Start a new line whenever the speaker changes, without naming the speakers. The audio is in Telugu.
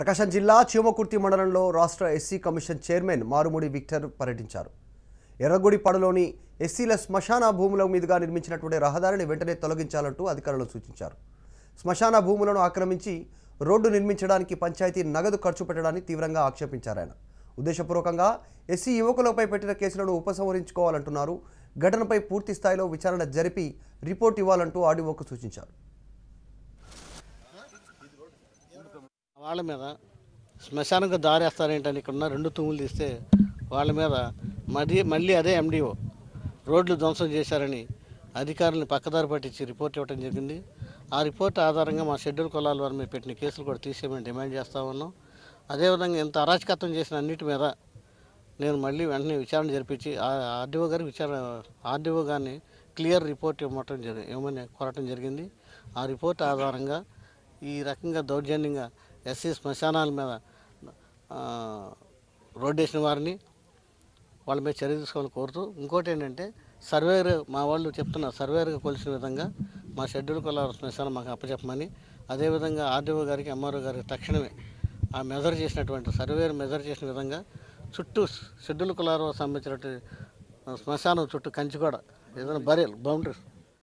ప్రకాశం జిల్లా చీమకుర్తి మండలంలో రాష్ట్ర SC commission chairman Marumudi Victor పర్యటించారు ఎర్రగుడిపాడులోని ఎస్సీల శ్మశాన భూముల మీదుగా నిర్మించినటువంటి రహదారిని వెంటనే తొలగించాలంటూ అధికారులు సూచించారు శ్మశాన భూములను ఆక్రమించి రోడ్డు నిర్మించడానికి పంచాయతీ నగదు ఖర్చు పెట్టడాన్ని తీవ్రంగా ఆక్షేపించారు ఆయన ఉద్దేశపూర్వకంగా ఎస్సీ యువకులపై పెట్టిన కేసులను ఉపసంహరించుకోవాలంటున్నారు ఘటనపై పూర్తి స్థాయిలో విచారణ జరిపి రిపోర్ట్
ఇవ్వాలంటూ ఆర్డీఓకు సూచించారు వాళ్ళ మీద శ్మశానంకు దారేస్తారేంటని ఇక్కడ ఉన్న రెండు తుమ్ములు తీస్తే వాళ్ళ మీద మళ్ళీ మళ్ళీ అదే ఎండిఓ రోడ్లు ధ్వంసం చేశారని అధికారులను పక్కదారి పట్టించి రిపోర్ట్ ఇవ్వడం జరిగింది ఆ రిపోర్ట్ ఆధారంగా మా షెడ్యూల్ కులాల వారి మీద పెట్టిన కేసులు కూడా తీసేయమని డిమాండ్ చేస్తూ ఉన్నాం అదేవిధంగా ఇంత అరాచకత్వం చేసిన అన్నిటి మీద నేను మళ్ళీ వెంటనే విచారణ జరిపించి ఆర్డీఓ గారి విచారణ ఆర్డీఓ గారిని క్లియర్ రిపోర్ట్ ఇవ్వటం జరిగి ఇవ్వమని కోరటం జరిగింది ఆ రిపోర్ట్ ఆధారంగా ఈ రకంగా దౌర్జన్యంగా ఎస్సీ శ్మశానాల మీద రోడ్డు వేసిన వారిని వాళ్ళ మీద చర్య తీసుకోవాలని కోరుతూ ఇంకోటి ఏంటంటే సర్వేర్ మా వాళ్ళు చెప్తున్న సర్వేర్గా కొలిసిన విధంగా మా షెడ్యూల్ కుల శ్మశానం మాకు అప్పచెప్పమని అదేవిధంగా ఆర్డీఓ గారికి ఎంఆర్ఓ గారికి తక్షణమే ఆ మెజర్ చేసినటువంటి సర్వేర్ మెజర్ చేసిన విధంగా చుట్టూ షెడ్యూల్ కులాలకు సంబంధించినటువంటి శ్మశానం చుట్టూ కంచి కూడా ఏదైనా బరేలు బౌండరీస్